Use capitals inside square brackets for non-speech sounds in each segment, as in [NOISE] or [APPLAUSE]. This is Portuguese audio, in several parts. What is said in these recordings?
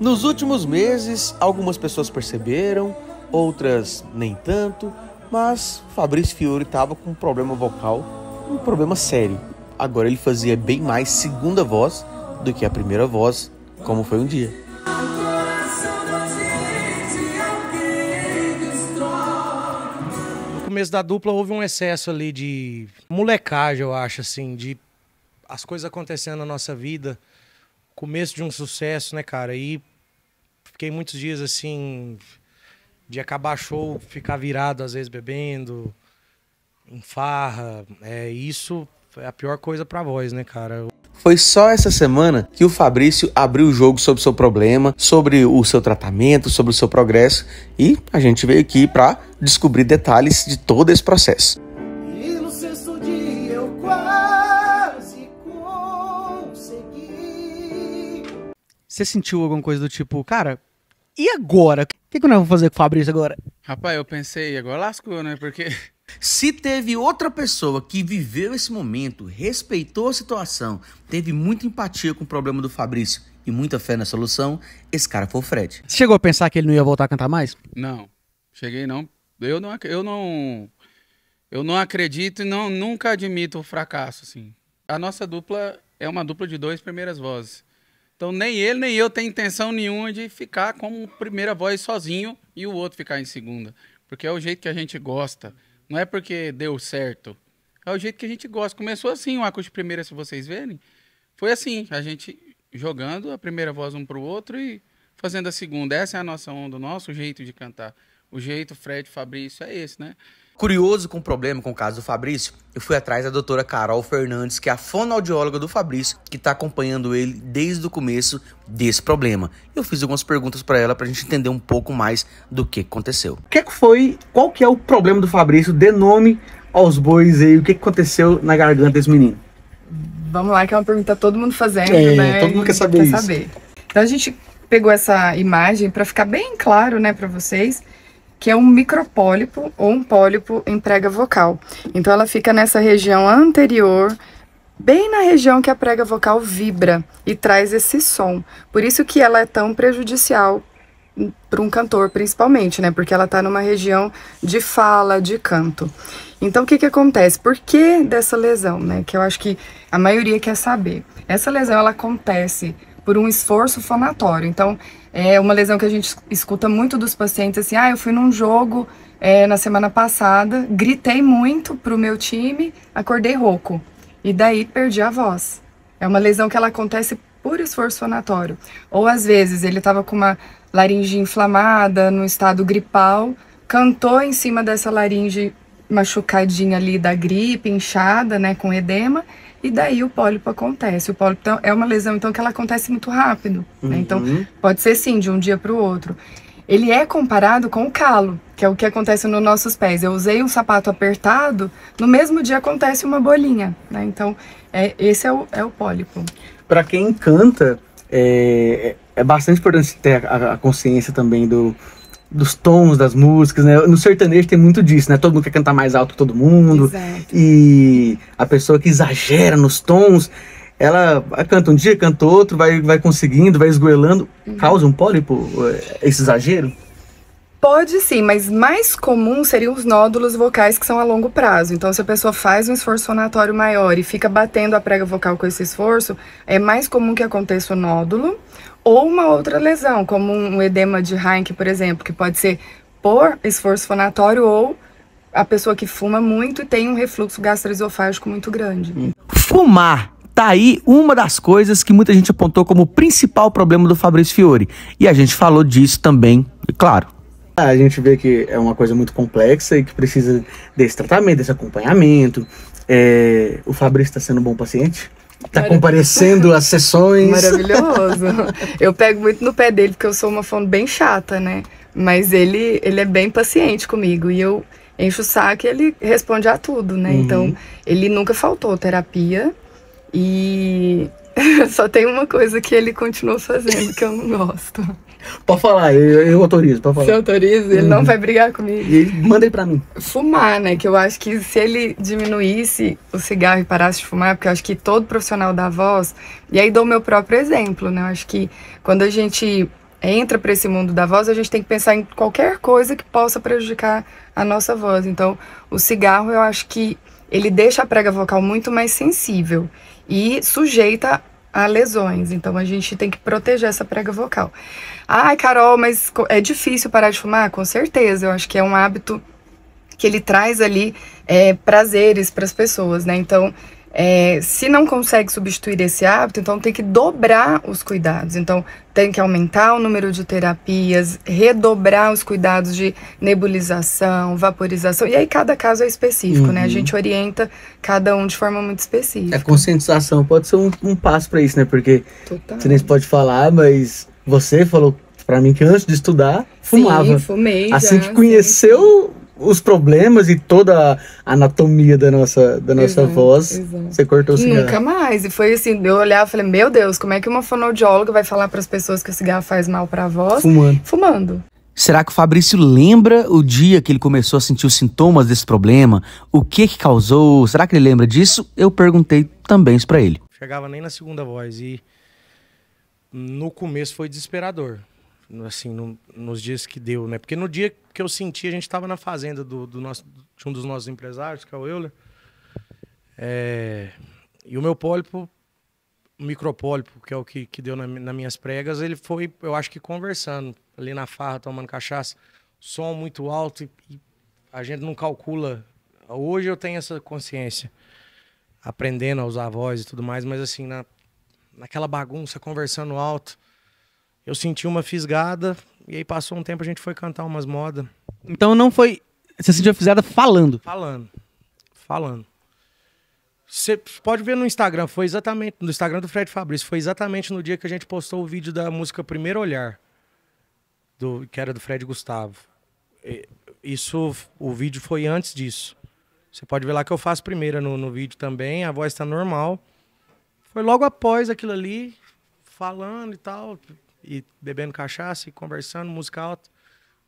Nos últimos meses, algumas pessoas perceberam, outras nem tanto, mas Fabrício Fiore estava com um problema vocal, um problema sério. Agora ele fazia bem mais segunda voz do que a primeira voz, como foi um dia. No começo da dupla houve um excesso ali de molecagem, eu acho, assim, de as coisas acontecendo na nossa vida, começo de um sucesso, né, cara? E fiquei muitos dias assim, de acabar show, ficar virado às vezes bebendo, em farra. É, isso é a pior coisa pra voz, né, cara? Foi só essa semana que o Fabrício abriu o jogo sobre o seu problema, sobre o seu tratamento, sobre o seu progresso e a gente veio aqui para descobrir detalhes de todo esse processo. E no sexto dia eu quase consegui. Você sentiu alguma coisa do tipo, cara, e agora? O que, que nós vamos fazer com o Fabrício agora? Rapaz, eu pensei, agora lascou, né? Porque. [LAUGHS] Se teve outra pessoa que viveu esse momento, respeitou a situação, teve muita empatia com o problema do Fabrício e muita fé na solução, esse cara foi o Fred. Você chegou a pensar que ele não ia voltar a cantar mais? Não, cheguei não. Eu não, eu não, eu não acredito e não, nunca admito o fracasso, assim. A nossa dupla é uma dupla de dois primeiras vozes. Então nem ele nem eu tem intenção nenhuma de ficar como primeira voz sozinho e o outro ficar em segunda, porque é o jeito que a gente gosta. Não é porque deu certo. É o jeito que a gente gosta. Começou assim o acústico primeira, se vocês verem. Foi assim, a gente jogando a primeira voz um pro outro e fazendo a segunda. Essa é a nossa onda, o nosso jeito de cantar. O jeito Fred Fabrício é esse, né? Curioso com o problema com o caso do Fabrício, eu fui atrás da doutora Carol Fernandes, que é a fonoaudióloga do Fabrício, que está acompanhando ele desde o começo desse problema. Eu fiz algumas perguntas para ela para a gente entender um pouco mais do que aconteceu. O é que, foi, qual que é o problema do Fabrício? Dê nome aos bois aí, o que, é aconteceu na garganta desse menino? Vamos lá, que é uma pergunta que todo mundo fazendo, é, né? Todo mundo quer saber quer isso. Então a gente pegou essa imagem para ficar bem claro, né, para vocês que é um micropólipo ou um pólipo em prega vocal. Então ela fica nessa região anterior, bem na região que a prega vocal vibra e traz esse som. Por isso que ela é tão prejudicial para um cantor, principalmente, né? Porque ela está numa região de fala, de canto. Então, o que que acontece? Por que dessa lesão, né? Que eu acho que a maioria quer saber. Essa lesão, ela acontece por um esforço fonatório. Então, é uma lesão que a gente escuta muito dos pacientes assim: ah, eu fui num jogo é, na semana passada, gritei muito pro meu time, acordei rouco. E daí perdi a voz. É uma lesão que ela acontece por esforço fonatório. Ou às vezes ele estava com uma laringe inflamada, no estado gripal, cantou em cima dessa laringe machucadinha ali da gripe, inchada, né, com edema, e daí o pólipo acontece. O pólipo então, é uma lesão, então, que ela acontece muito rápido. Né? Então, uhum. pode ser sim, de um dia para o outro. Ele é comparado com o calo, que é o que acontece nos nossos pés. Eu usei um sapato apertado, no mesmo dia acontece uma bolinha. Né? Então, é, esse é o, é o pólipo. Para quem canta, é, é bastante importante ter a, a consciência também do, dos tons das músicas, né? No sertanejo tem muito disso, né? Todo mundo quer cantar mais alto que todo mundo. Exato. E a pessoa que exagera nos tons, ela canta um dia, canta outro, vai, vai conseguindo, vai esgoelando. Uhum. Causa um pólipo é, esse exagero? Pode sim, mas mais comum seriam os nódulos vocais que são a longo prazo. Então, se a pessoa faz um esforço sonatório maior e fica batendo a prega vocal com esse esforço, é mais comum que aconteça o nódulo ou uma outra lesão, como um edema de Heinck, por exemplo, que pode ser por esforço fonatório ou a pessoa que fuma muito e tem um refluxo gastroesofágico muito grande. Fumar tá aí uma das coisas que muita gente apontou como o principal problema do Fabrício Fiore. E a gente falou disso também, é claro. Ah, a gente vê que é uma coisa muito complexa e que precisa desse tratamento, desse acompanhamento. É, o Fabrício está sendo um bom paciente. Tá comparecendo às sessões. Maravilhoso. [LAUGHS] Eu pego muito no pé dele, porque eu sou uma fã bem chata, né? Mas ele, ele é bem paciente comigo. E eu encho o saco e ele responde a tudo, né? Uhum. Então, ele nunca faltou terapia. E [LAUGHS] só tem uma coisa que ele continua fazendo que eu não gosto. Pode falar, eu, eu autorizo, pode falar. Você autoriza? Ele não uhum. vai brigar comigo. E ele, manda ele pra mim. Fumar, né? Que eu acho que se ele diminuísse o cigarro e parasse de fumar, porque eu acho que todo profissional da voz. E aí dou o meu próprio exemplo, né? Eu acho que quando a gente entra para esse mundo da voz, a gente tem que pensar em qualquer coisa que possa prejudicar a nossa voz. Então, o cigarro, eu acho que ele deixa a prega vocal muito mais sensível e sujeita a lesões. Então a gente tem que proteger essa prega vocal. Ai, Carol, mas é difícil parar de fumar? Com certeza, eu acho que é um hábito que ele traz ali é, prazeres para as pessoas, né? Então é, se não consegue substituir esse hábito, então tem que dobrar os cuidados. Então, tem que aumentar o número de terapias, redobrar os cuidados de nebulização, vaporização. E aí, cada caso é específico, uhum. né? A uhum. gente orienta cada um de forma muito específica. A é, conscientização pode ser um, um passo para isso, né? Porque você nem pode falar, mas você falou para mim que antes de estudar, fumava. Sim, fumei. Assim já, que conheceu. Sim os problemas e toda a anatomia da nossa, da nossa exato, voz. Exato. Você cortou o cigarro. Nunca mais. E foi assim, eu olhava e falei, meu Deus, como é que uma fonoaudióloga vai falar para as pessoas que o cigarro faz mal para a voz? Fumando. Fumando. Será que o Fabrício lembra o dia que ele começou a sentir os sintomas desse problema? O que que causou? Será que ele lembra disso? Eu perguntei também isso para ele. Chegava nem na segunda voz e no começo foi desesperador assim, no, nos dias que deu, né? Porque no dia que eu senti, a gente estava na fazenda do, do nosso, de um dos nossos empresários, que é o Euler. É, e o meu pólipo, o micropólipo, que é o que, que deu na, nas minhas pregas, ele foi, eu acho que conversando, ali na farra, tomando cachaça, som muito alto, e, e a gente não calcula. Hoje eu tenho essa consciência, aprendendo a usar a voz e tudo mais, mas assim, na, naquela bagunça, conversando alto, eu senti uma fisgada, e aí passou um tempo, a gente foi cantar umas modas. Então não foi. Você sentiu a fisgada falando? Falando. Falando. Você pode ver no Instagram, foi exatamente. No Instagram do Fred Fabrício, foi exatamente no dia que a gente postou o vídeo da música Primeiro Olhar, do, que era do Fred Gustavo. Isso, o vídeo foi antes disso. Você pode ver lá que eu faço primeira no, no vídeo também, a voz tá normal. Foi logo após aquilo ali, falando e tal e bebendo cachaça e conversando, música alta,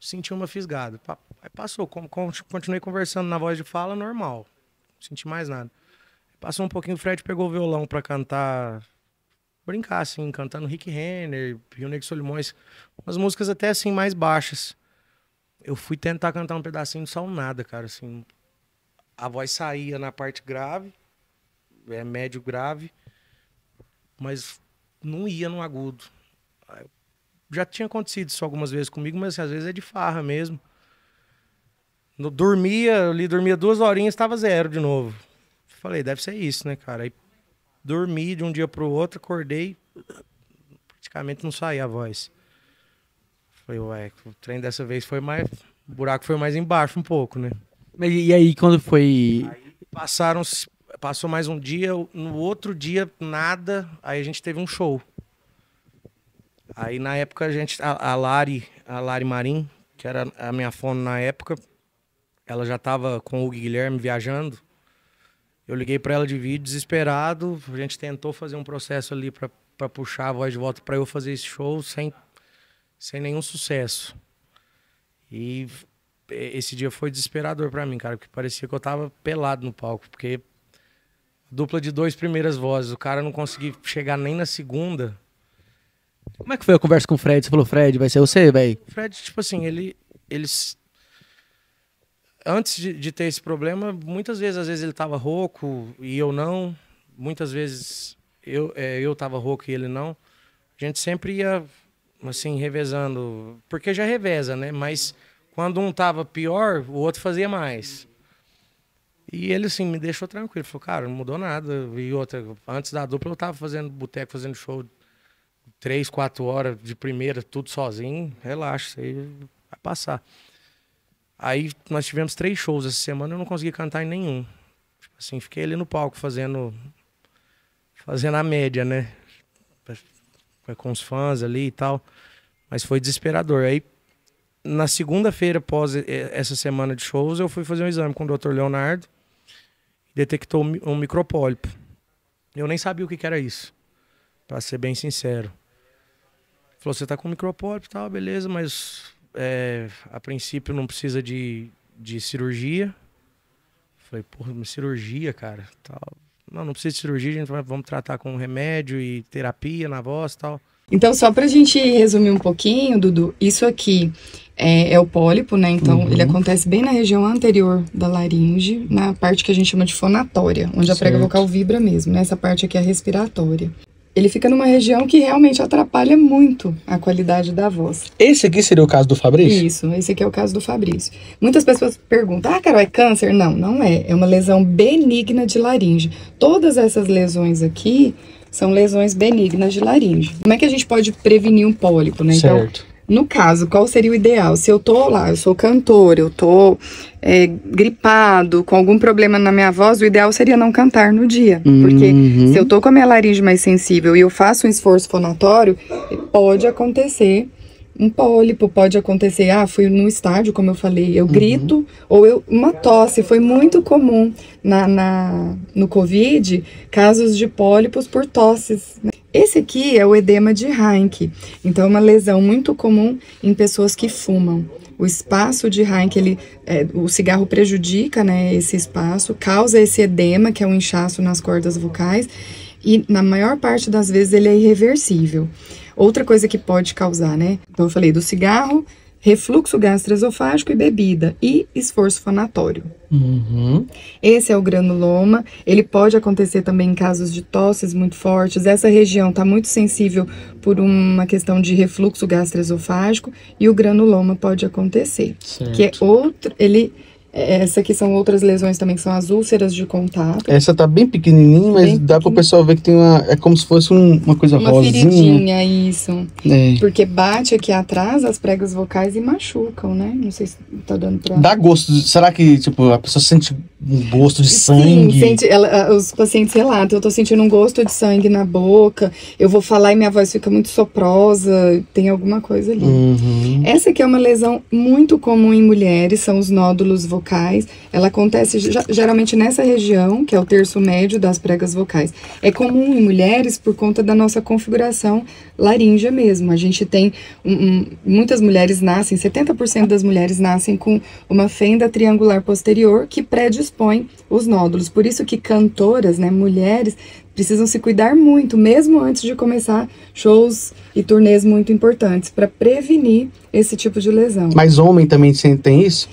senti uma fisgada. Aí passou, continuei conversando na voz de fala, normal. Não senti mais nada. Passou um pouquinho, o Fred pegou o violão para cantar, brincar, assim, cantando Rick Renner, Rio Negro Solimões, umas músicas até, assim, mais baixas. Eu fui tentar cantar um pedacinho, só sal nada, cara, assim. A voz saía na parte grave, é médio grave, mas não ia no agudo já tinha acontecido isso algumas vezes comigo, mas assim, às vezes é de farra mesmo. No, dormia ali, dormia duas horinhas, estava zero de novo. Falei, deve ser isso, né, cara? Aí dormi de um dia para o outro, acordei, praticamente não saía a voz. Falei, ué, o trem dessa vez foi mais. O buraco foi mais embaixo um pouco, né? E, e aí, quando foi. Aí passaram, passou mais um dia, no outro dia, nada. Aí a gente teve um show Aí na época a gente, a, a Lari, a Lari Marim, que era a minha fone na época, ela já estava com o Guilherme viajando. Eu liguei para ela de vídeo, desesperado. A gente tentou fazer um processo ali para puxar a voz de volta para eu fazer esse show sem, sem nenhum sucesso. E esse dia foi desesperador para mim, cara, porque parecia que eu tava pelado no palco, porque dupla de dois primeiras vozes, o cara não conseguia chegar nem na segunda. Como é que foi a conversa com o Fred? Você falou, Fred, vai ser você, velho? Fred, tipo assim, ele. Eles. Antes de, de, ter esse problema, muitas vezes, às vezes ele tava rouco e eu não. Muitas vezes eu, é, eu tava rouco e ele não. A gente sempre ia, assim, revezando. Porque já reveza, né? Mas quando um tava pior, o outro fazia mais. E ele, assim, me deixou tranquilo. Ele falou, cara, não mudou nada. E outra, antes da dupla eu tava fazendo boteco, fazendo show três, quatro horas de primeira, tudo sozinho, relaxa, você vai passar. Aí nós tivemos três shows essa semana, eu não consegui cantar em nenhum. Tipo assim, fiquei ali no palco fazendo fazendo a média, né? É, com os fãs ali e tal. Mas foi desesperador. Aí na segunda-feira após é, essa semana de shows, eu fui fazer um exame com o Dr. Leonardo detectou um micropólipo. Eu nem sabia o que era isso, para ser bem sincero. Falou, você tá com micropólio e tal, beleza, mas é, a princípio não precisa de, de cirurgia. Falei, porra, cirurgia, cara, tal. Não, não precisa de cirurgia, a gente vai, vamos tratar com remédio e terapia na voz e tal. Então, só pra gente resumir um pouquinho, Dudu, isso aqui é, é o pólipo, né? Então, uhum. ele acontece bem na região anterior da laringe, na parte que a gente chama de fonatória, onde certo. a prega vocal vibra mesmo, né? Essa parte aqui é respiratória ele fica numa região que realmente atrapalha muito a qualidade da voz. Esse aqui seria o caso do Fabrício? Isso, esse aqui é o caso do Fabrício. Muitas pessoas perguntam: ah, Carol, é câncer? Não, não é. É uma lesão benigna de laringe. Todas essas lesões aqui são lesões benignas de laringe. Como é que a gente pode prevenir um pólipo, né? Então, certo. Então, no caso, qual seria o ideal? Se eu tô lá, eu sou cantor, eu tô é, gripado, com algum problema na minha voz, o ideal seria não cantar no dia. Uhum. Porque se eu tô com a minha laringe mais sensível e eu faço um esforço fonatório, pode acontecer um pólipo, pode acontecer, ah, fui no estádio, como eu falei, eu uhum. grito, ou eu, uma tosse, foi muito comum na, na, no Covid, casos de pólipos por tosses. Né? Esse aqui é o edema de Heinck, então é uma lesão muito comum em pessoas que fumam. O espaço de Heinck, ele, é, o cigarro prejudica né, esse espaço, causa esse edema, que é um inchaço nas cordas vocais, e na maior parte das vezes ele é irreversível. Outra coisa que pode causar, né? Então eu falei do cigarro, refluxo gastroesofágico e bebida e esforço fonatório. Uhum. Esse é o granuloma. Ele pode acontecer também em casos de tosses muito fortes. Essa região está muito sensível por uma questão de refluxo gastroesofágico e o granuloma pode acontecer. Certo. Que é outro, ele essa aqui são outras lesões também, que são as úlceras de contato. Essa tá bem pequenininha, mas bem dá para o pessoal ver que tem uma... É como se fosse um, uma coisa uma rosinha. Uma feridinha, isso. É. Porque bate aqui atrás as pregas vocais e machucam, né? Não sei se tá dando para Dá gosto. Será que, tipo, a pessoa sente um gosto de Sim, sangue? Sente, ela, os pacientes relatam. Eu tô sentindo um gosto de sangue na boca. Eu vou falar e minha voz fica muito soprosa. Tem alguma coisa ali. Uhum. Essa aqui é uma lesão muito comum em mulheres. São os nódulos vocais vocais, ela acontece geralmente nessa região, que é o terço médio das pregas vocais. É comum em mulheres por conta da nossa configuração laríngea mesmo. A gente tem um, muitas mulheres nascem, 70% das mulheres nascem com uma fenda triangular posterior que predispõe os nódulos. Por isso que cantoras, né, mulheres precisam se cuidar muito, mesmo antes de começar shows e turnês muito importantes, para prevenir esse tipo de lesão. Mas homem também tem isso?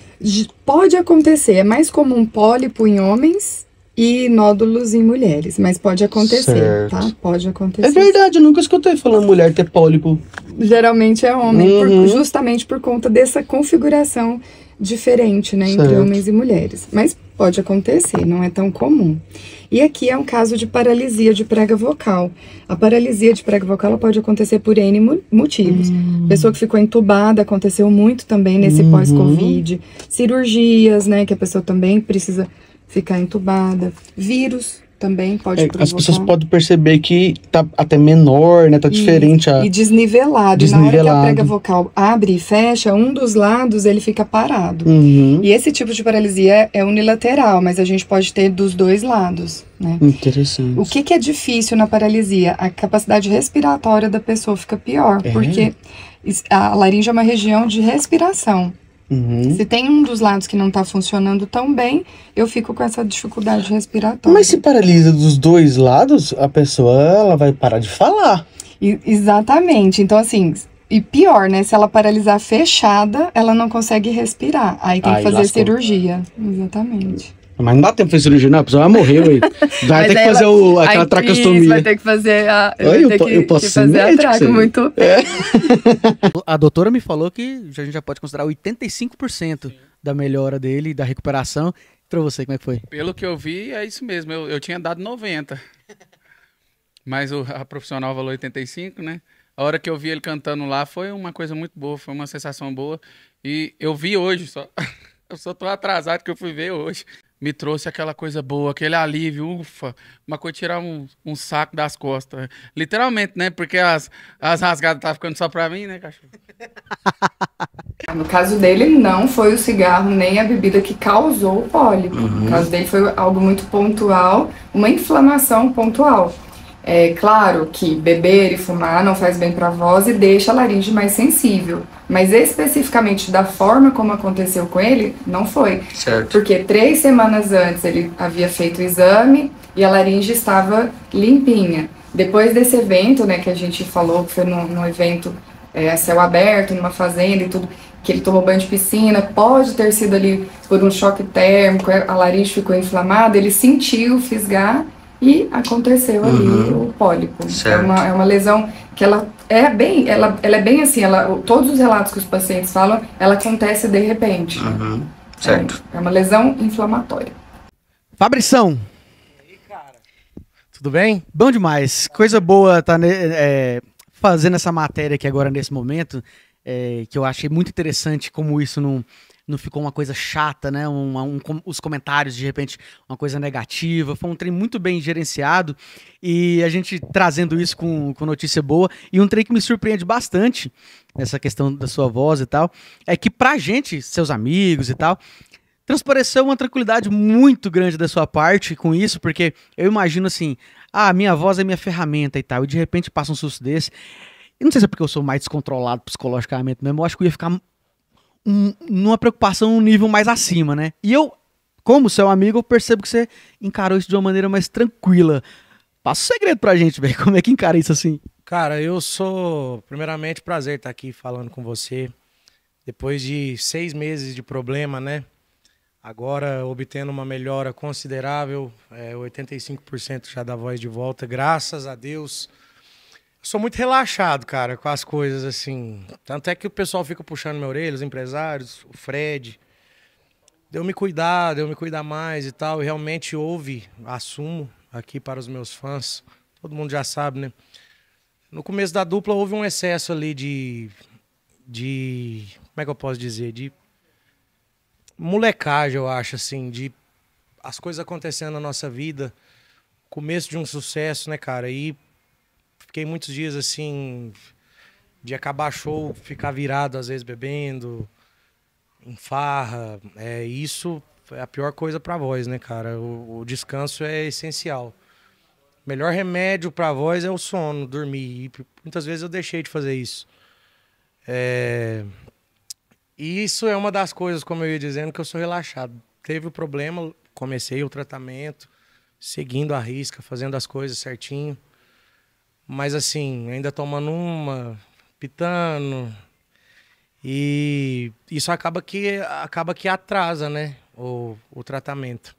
Pode acontecer, é mais comum pólipo em homens e nódulos em mulheres, mas pode acontecer, tá? certo. tá? Pode acontecer. É verdade, eu nunca escutei falando mulher ter pólipo. Geralmente é homem, uhum. por, justamente por conta dessa configuração diferente, né, certo. entre homens e mulheres. Mas pode acontecer, não é tão comum. E aqui é um caso de paralisia de prega vocal. A paralisia de prega vocal pode acontecer por N motivos. Hum. Pessoa que ficou entubada, aconteceu muito também nesse uhum. pós-Covid. Cirurgias, né, que a pessoa também precisa ficar entubada. Vírus, também pode é, provocar. As pessoas podem perceber que tá até menor, né? Tá e, diferente. A... E desnivelado. desnivelado. na hora que a prega vocal abre e fecha, um dos lados ele fica parado. Uhum. E esse tipo de paralisia é unilateral, mas a gente pode ter dos dois lados, né? Interessante. O que, que é difícil na paralisia? A capacidade respiratória da pessoa fica pior, é. porque a laringe é uma região de respiração. Uhum. Se tem um dos lados que não está funcionando tão bem, eu fico com essa dificuldade respiratória. Mas se paralisa dos dois lados, a pessoa ela vai parar de falar. E, exatamente. Então, assim, e pior, né? Se ela paralisar fechada, ela não consegue respirar. Aí tem Aí que fazer lascou. cirurgia. Exatamente. Mas não dá tempo de fazer cirurgia, não. A pessoa morreu aí. Vai [LAUGHS] ter que fazer ela, o, aquela traqueostomia. Vai ter que fazer a. eu, que, eu, posso que fazer médico, a traca muito. É. [LAUGHS] a doutora me falou que a gente já pode considerar 85% Sim. da melhora dele, da recuperação. Pra você, como é que foi? Pelo que eu vi, é isso mesmo. Eu, eu tinha dado 90. Mas o, a profissional valor 85, né? A hora que eu vi ele cantando lá foi uma coisa muito boa, foi uma sensação boa. E eu vi hoje só. [LAUGHS] Eu só tô atrasado que eu fui ver hoje me trouxe aquela coisa boa, aquele alívio, ufa, uma coisa tirar um, um saco das costas. Literalmente, né? Porque as, as rasgadas estavam tá ficando só pra mim, né, cachorro? [LAUGHS] No caso dele, não foi o cigarro nem a bebida que causou o pólipo. Uhum. No caso dele, foi algo muito pontual, uma inflamação pontual. É claro que beber e fumar não faz bem para a voz e deixa a laringe mais sensível, mas especificamente da forma como aconteceu com ele, não foi. Certo. Porque três semanas antes ele havia feito o exame e a laringe estava limpinha. Depois desse evento, né, que a gente falou que foi num, num evento é, céu aberto, numa fazenda e tudo, que ele tomou banho de piscina, pode ter sido ali por um choque térmico, a laringe ficou inflamada, ele sentiu fisgar e aconteceu ali uhum. o pólipo. É uma, é uma lesão que ela é bem, ela, ela é bem assim, ela, todos os relatos que os pacientes falam, ela acontece de repente. Uhum. É, certo. É, é, uma lesão inflamatória. Fabrição. cara? Tudo bem? Bom demais. Coisa boa tá é, fazendo essa matéria aqui agora nesse momento, é, que eu achei muito interessante como isso não. Num não ficou uma coisa chata, né? Um, um, os comentários, de repente, uma coisa negativa. Foi um trem muito bem gerenciado e a gente trazendo isso com, com notícia boa. E um trem que me surpreende bastante, essa questão da sua voz e tal, é que pra gente, seus amigos e tal, transpareceu uma tranquilidade muito grande da sua parte com isso, porque eu imagino assim, ah, minha voz é minha ferramenta e tal, e de repente passa um susto desse. Eu não sei se é porque eu sou mais descontrolado psicologicamente mesmo, eu acho que eu ia ficar numa preocupação um nível mais acima, né? E eu, como seu amigo, eu percebo que você encarou isso de uma maneira mais tranquila. Passa o um segredo pra gente, [LAUGHS] velho. Como é que encara isso assim? Cara, eu sou. Primeiramente, prazer estar aqui falando com você. Depois de seis meses de problema, né? Agora obtendo uma melhora considerável, é, 85% já da voz de volta, graças a Deus sou muito relaxado, cara, com as coisas, assim. Tanto é que o pessoal fica puxando minha orelha, os empresários, o Fred. Deu me cuidar, deu me cuidar mais e tal. E realmente houve, assumo aqui para os meus fãs, todo mundo já sabe, né? No começo da dupla houve um excesso ali de. de. como é que eu posso dizer? De molecagem, eu acho, assim, de as coisas acontecendo na nossa vida, começo de um sucesso, né, cara? E Fiquei muitos dias assim, de acabar show, ficar virado às vezes bebendo, em farra. É, isso é a pior coisa pra voz, né, cara? O, o descanso é essencial. O melhor remédio pra voz é o sono, dormir. E muitas vezes eu deixei de fazer isso. É... Isso é uma das coisas, como eu ia dizendo, que eu sou relaxado. Teve o problema, comecei o tratamento, seguindo a risca, fazendo as coisas certinho. Mas assim, ainda tomando uma, pitando. E isso acaba que acaba que atrasa, né, o, o tratamento.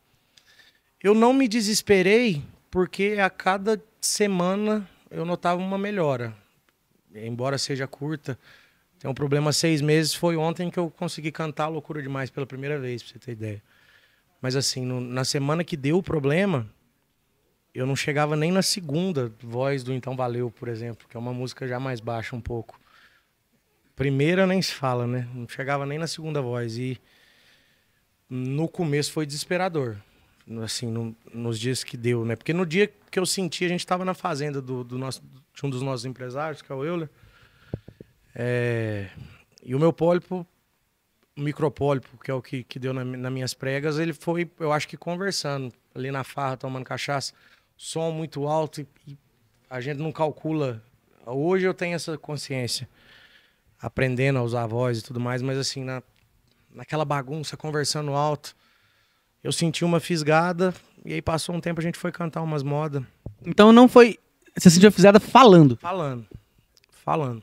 Eu não me desesperei porque a cada semana eu notava uma melhora. Embora seja curta, tem um problema seis meses. Foi ontem que eu consegui cantar Loucura Demais pela primeira vez, pra você ter ideia. Mas assim, no, na semana que deu o problema, eu não chegava nem na segunda voz do Então Valeu, por exemplo, que é uma música já mais baixa um pouco. Primeira nem se fala, né? Não chegava nem na segunda voz. E no começo foi desesperador, assim, no, nos dias que deu, né? Porque no dia que eu senti, a gente estava na fazenda do, do, nosso, de um dos nossos empresários, que é o Euler. É, e o meu pólipo, o micropólipo, que é o que, que deu na, nas minhas pregas, ele foi, eu acho que conversando ali na farra, tomando cachaça som muito alto e, a gente não calcula. Hoje eu tenho essa consciência, aprendendo a usar a voz e tudo mais, mas assim, na, naquela bagunça, conversando alto, eu senti uma fisgada e aí passou um tempo a gente foi cantar umas modas. Então não foi. Você sentiu fisgada falando? Falando. Falando.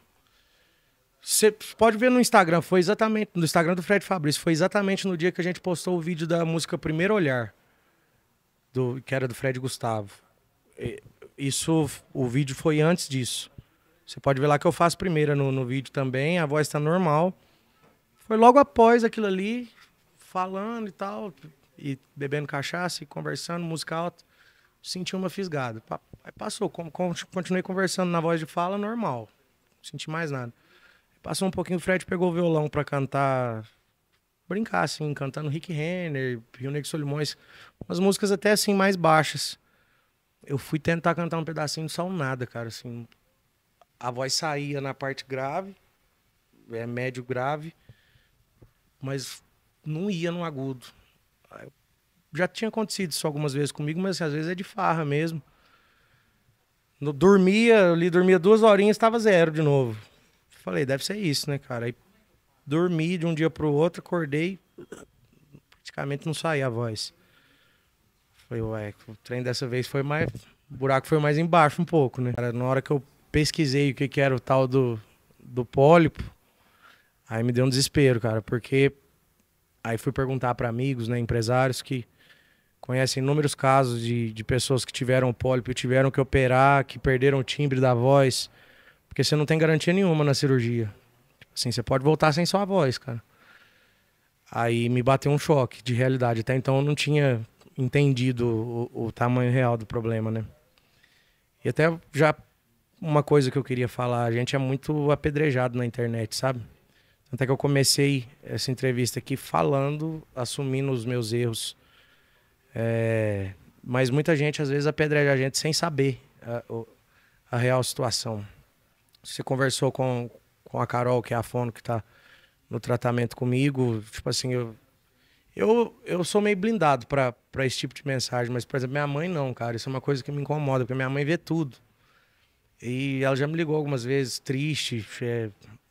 Você pode ver no Instagram, foi exatamente. No Instagram do Fred Fabrício, foi exatamente no dia que a gente postou o vídeo da música Primeiro Olhar, do, que era do Fred Gustavo. É, isso, o vídeo foi antes disso. Você pode ver lá que eu faço primeira no, no vídeo também, a voz está normal. Foi logo após aquilo ali, falando e tal, e bebendo cachaça e conversando, música alta, senti uma fisgada. Aí passou, continuei conversando na voz de fala normal, não senti mais nada. Passou um pouquinho, o Fred pegou o violão para cantar, brincar assim, cantando Rick Renner, Rio Negro Solimões, umas músicas até assim mais baixas eu fui tentar cantar um pedacinho de um nada, cara, assim. A voz saía na parte grave, é médio grave, mas não ia no agudo. Já tinha acontecido isso algumas vezes comigo, mas assim, às vezes é de farra mesmo. dormia ali, dormia duas horinhas, estava zero de novo. Falei, deve ser isso, né, cara? Aí dormi de um dia para o outro, acordei, praticamente não saía a voz. Falei, ué, o trem dessa vez foi mais. O buraco foi mais embaixo um pouco, né? Cara, na hora que eu pesquisei o que, que era o tal do, do pólipo, aí me deu um desespero, cara, porque aí fui perguntar para amigos, né, empresários que conhecem inúmeros casos de, de pessoas que tiveram pólipo, tiveram que operar, que perderam o timbre da voz, porque você não tem garantia nenhuma na cirurgia. Tipo assim, você pode voltar sem sua voz, cara. Aí me bateu um choque de realidade. Até então eu não tinha entendido o, o tamanho real do problema, né? E até já uma coisa que eu queria falar, a gente é muito apedrejado na internet, sabe? Até que eu comecei essa entrevista aqui falando, assumindo os meus erros. É... Mas muita gente às vezes apedreja a gente sem saber a, a, real situação. Você conversou com, com a Carol, que é a fono que está no tratamento comigo, tipo assim, eu eu, eu sou meio blindado para esse tipo de mensagem, mas, por exemplo, minha mãe não, cara. Isso é uma coisa que me incomoda, porque minha mãe vê tudo. E ela já me ligou algumas vezes, triste, é,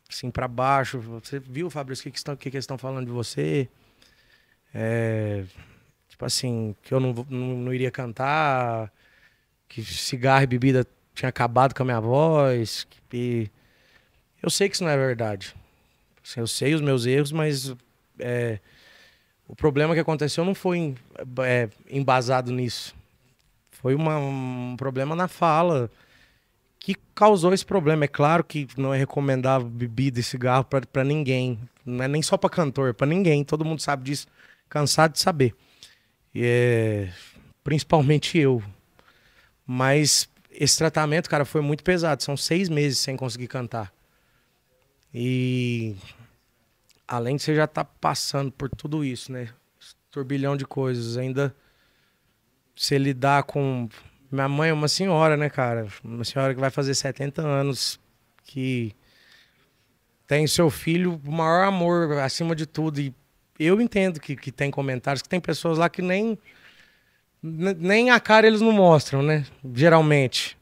assim, para baixo. Você viu, Fabrício, o que, que, estão, que, que eles estão falando de você? É, tipo assim, que eu não, não, não, iria cantar, que cigarro e bebida tinha acabado com a minha voz. Que, eu sei que isso não é verdade. Assim, eu sei os meus erros, mas... É, o problema que aconteceu não foi é, embasado nisso. Foi uma, um problema na fala que causou esse problema. É claro que não é recomendável bebida e cigarro para ninguém. Não é nem só para cantor, é para ninguém. Todo mundo sabe disso. Cansado de saber. E é, principalmente eu. Mas esse tratamento, cara, foi muito pesado. São seis meses sem conseguir cantar. E além de você já estar tá passando por tudo isso, né? Esse turbilhão de coisas, ainda você lidar com. Minha mãe é uma senhora, né, cara? Uma senhora que vai fazer 70 anos, que tem seu filho o maior amor acima de tudo. E eu entendo que, que tem comentários, que tem pessoas lá que nem. Nem a cara eles não mostram, né? Geralmente.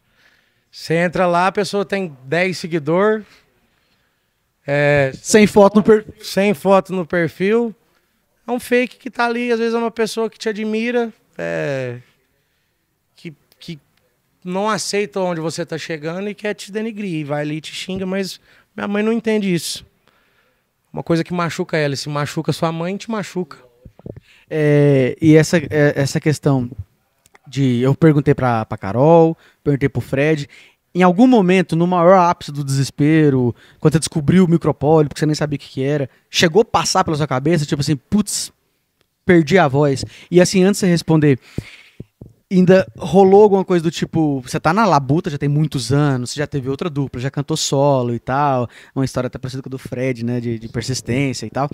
Você entra lá, a pessoa tem 10 seguidores, é, sem foto no perfil. Sem foto no perfil. É um fake que tá ali, às vezes é uma pessoa que te admira, é, que, que não aceita onde você tá chegando e quer te denigrir, vai ali e te xinga, mas minha mãe não entende isso. Uma coisa que machuca ela, se machuca sua mãe, te machuca. É, e essa, é, essa questão de. Eu perguntei pra, pra Carol, perguntei pro Fred, em algum momento, no maior ápice do desespero, quando você descobriu o micropólio, porque você nem sabia o que, que era, chegou a passar pela sua cabeça, tipo assim, putz, perdi a voz. E assim, antes de você responder, ainda rolou alguma coisa do tipo, você tá na labuta já tem muitos anos, você já teve outra dupla, já cantou solo e tal, uma história até parecida com a do Fred, né, de, de persistência e tal.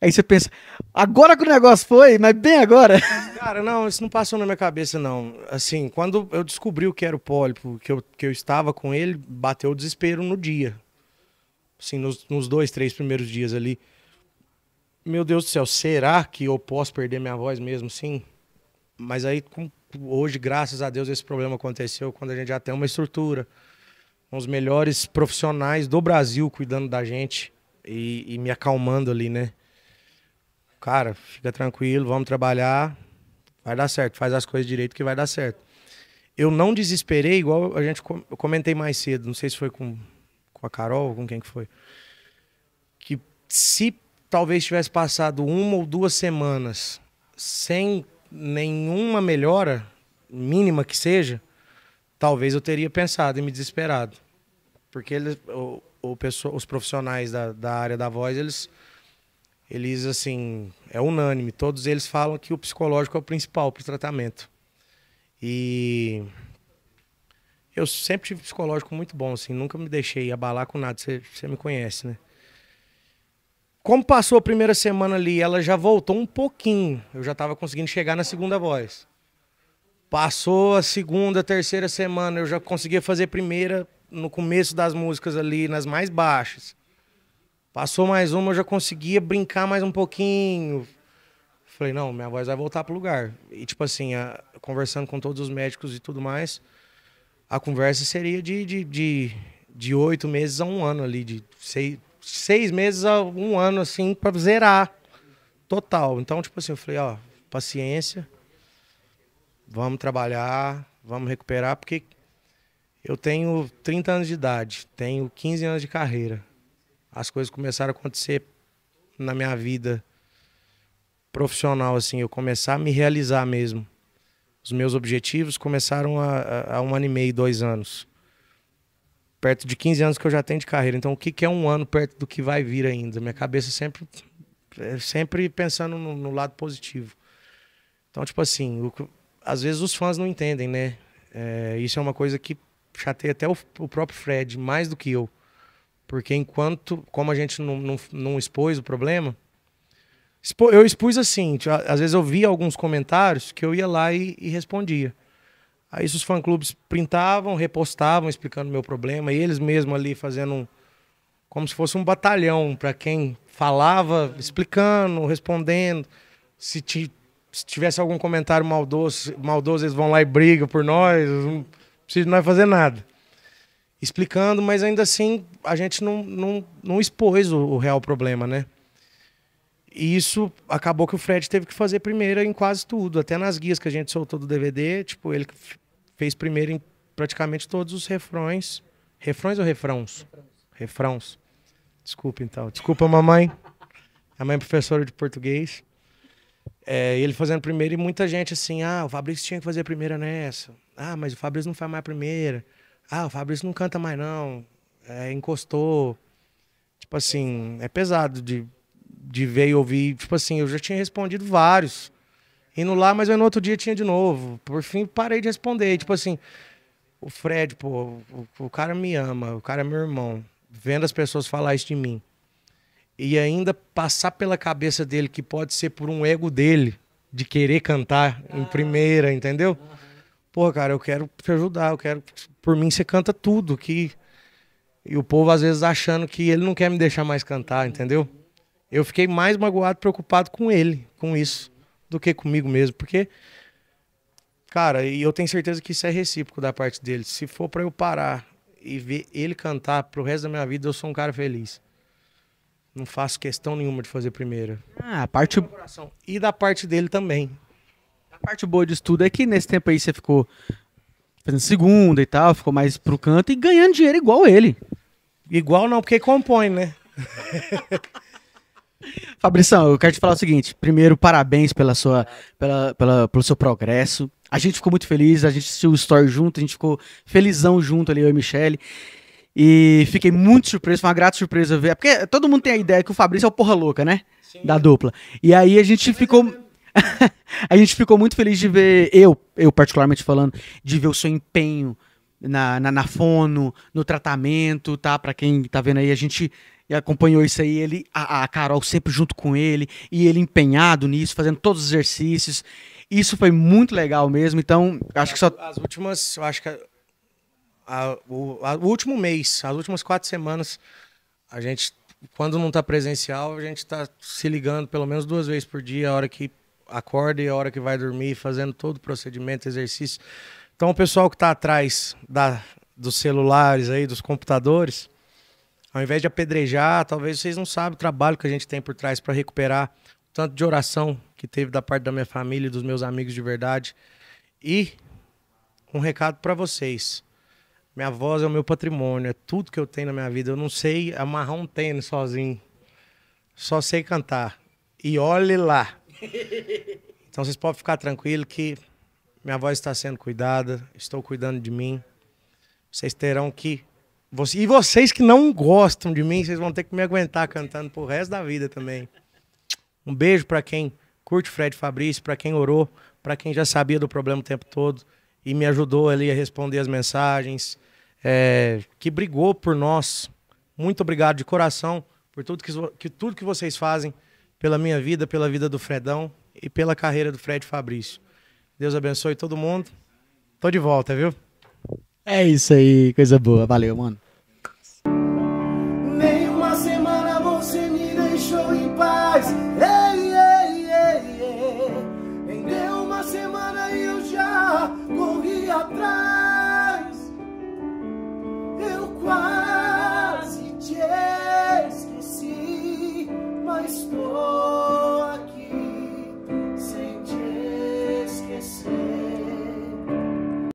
Aí você pensa, agora que o negócio foi, mas bem agora. [LAUGHS] Cara, não, isso não passou na minha cabeça, não. Assim, quando eu descobri o que era o pólipo, que eu, que eu estava com ele, bateu o desespero no dia. Assim, nos, nos dois, três primeiros dias ali. Meu Deus do céu, será que eu posso perder minha voz mesmo, sim? Mas aí, com hoje, graças a Deus, esse problema aconteceu quando a gente já tem uma estrutura, os melhores profissionais do Brasil cuidando da gente e, e me acalmando ali, né? Cara, fica tranquilo, vamos trabalhar, vai dar certo, faz as coisas direito que vai dar certo. Eu não desesperei, igual a gente eu comentei mais cedo, não sei se foi com, com a Carol, com quem que foi, que se talvez tivesse passado uma ou duas semanas sem nenhuma melhora, mínima que seja, talvez eu teria pensado e me desesperado. Porque eles, o, o os profissionais da, da área da voz, eles, eles, assim, é unânime. Todos eles falam que o psicológico é o principal para o tratamento. E eu sempre tive psicológico muito bom, assim, nunca me deixei abalar com nada, você me conhece, né? Como passou a primeira semana ali, ela já voltou um pouquinho. Eu já estava conseguindo chegar na segunda voz. Passou a segunda, terceira semana, eu já conseguia fazer primeira no começo das músicas ali, nas mais baixas. Passou mais uma, eu já conseguia brincar mais um pouquinho. Falei, não, minha voz vai voltar pro lugar. E tipo assim, a, conversando com todos os médicos e tudo mais, a conversa seria de, de, de, de oito meses a um ano ali, de seis, seis meses a um ano, assim, pra zerar total. Então, tipo assim, eu falei, ó, paciência, vamos trabalhar, vamos recuperar, porque eu tenho 30 anos de idade, tenho 15 anos de carreira. As coisas começaram a acontecer na minha vida profissional, assim, eu começar a me realizar mesmo. Os meus objetivos começaram há um ano e meio, dois anos perto de 15 anos que eu já tenho de carreira. Então, o que, que é um ano perto do que vai vir ainda? Minha cabeça sempre, é, sempre pensando no, no lado positivo. Então, tipo assim, o, às vezes os fãs não entendem, né? É, isso é uma coisa que chateia até o, o, próprio Fred, mais do que eu. Porque enquanto, como a gente não, não, não expôs o problema, expo, eu expus assim, tipo, às vezes eu via alguns comentários que eu ia lá e, e respondia. Aí os fã-clubes printavam, repostavam, explicando o meu problema, e eles mesmos ali fazendo um, como se fosse um batalhão para quem falava, explicando, respondendo. Se, ti, se, tivesse algum comentário maldoso, maldoso, eles vão lá e brigam por nós, não precisa de nós fazer nada. Explicando, mas ainda assim a gente não, não, não expôs o, o real problema, né? E isso acabou que o Fred teve que fazer primeiro em quase tudo, até nas guias que a gente soltou do DVD, tipo, ele fez primeiro em praticamente todos os refrões. Refrões ou refrãos? Refrãos. Desculpa, então. Desculpa, mamãe. A mãe é professora de português. É, ele fazendo primeiro e muita gente assim, ah, o Fabrício tinha que fazer a primeira nessa. Ah, mas o Fabrício não faz mais a primeira. Ah, o Fabrício não canta mais não. É, encostou. Tipo assim, é pesado de, de ver e ouvir. Tipo assim, eu já tinha respondido vários indo lá, mas aí no outro dia tinha de novo. Por fim, parei de responder. E, tipo assim, o Fred, pô, o, o, cara me ama, o cara é meu irmão. Vendo as pessoas falar isso de mim. E ainda passar pela cabeça dele, que pode ser por um ego dele, de querer cantar ah. em primeira, entendeu? Uhum. Pô, cara, eu quero te ajudar, eu quero. Por mim, você canta tudo. que E o povo, às vezes, achando que ele não quer me deixar mais cantar, entendeu? Eu fiquei mais magoado, preocupado com ele, com isso do que comigo mesmo, porque cara, e eu tenho certeza que isso é recíproco da parte dele. Se for para eu parar e ver ele cantar pro resto da minha vida, eu sou um cara feliz. Não faço questão nenhuma de fazer primeira. Ah, a parte e da parte dele também. A parte boa de tudo é que nesse tempo aí você ficou fazendo segunda e tal, ficou mais pro canto e ganhando dinheiro igual ele. Igual não, porque compõe, né? [LAUGHS] Fabrição, eu quero te falar o seguinte. Primeiro, parabéns pela sua, pela, pela, pelo seu progresso. A gente ficou muito feliz, a gente assistiu o story junto, a gente ficou felizão junto ali, eu e Michele. E fiquei muito surpreso, foi uma grata surpresa ver. Porque todo mundo tem a ideia que o Fabrício é o porra louca, né? Sim. Da dupla. E aí a gente ficou. É [LAUGHS] a gente ficou muito feliz de ver, eu, eu particularmente falando, de ver o seu empenho na, na, na fono, no tratamento, tá? Pra quem tá vendo aí, a gente e acompanhou isso aí, ele, a, a, Carol sempre junto com ele, e ele empenhado nisso, fazendo todos os exercícios. Isso foi muito legal mesmo. Então, acho que só. As últimas, eu acho que. A, o, a, o, último mês, as últimas quatro semanas, a gente, quando não está presencial, a gente está se ligando pelo menos duas vezes por dia, a hora que acorda e a hora que vai dormir, fazendo todo o procedimento, exercício. Então, o pessoal que está atrás da, dos celulares aí, dos computadores, ao invés de apedrejar, talvez vocês não sabem o trabalho que a gente tem por trás para recuperar o tanto de oração que teve da parte da minha família e dos meus amigos de verdade. E um recado para vocês. Minha voz é o meu patrimônio, é tudo que eu tenho na minha vida. Eu não sei amarrar um tênis sozinho. Só sei cantar. E olhe lá. [LAUGHS] Então vocês podem ficar tranquilo que minha voz está sendo cuidada, estou cuidando de mim. Vocês terão que você, e vocês que não gostam de mim, vocês vão ter que me aguentar cantando pro resto da vida também. Um beijo para quem curte Fred Fabrício, para quem orou, para quem já sabia do problema o tempo todo e me ajudou ali a responder as mensagens, é, que brigou por nós. Muito obrigado de coração por tudo que, que, tudo que vocês fazem pela minha vida, pela vida do Fredão e pela carreira do Fred Fabrício. Deus abençoe todo mundo. Tô de volta, viu? É isso aí, coisa boa. Valeu, mano. small.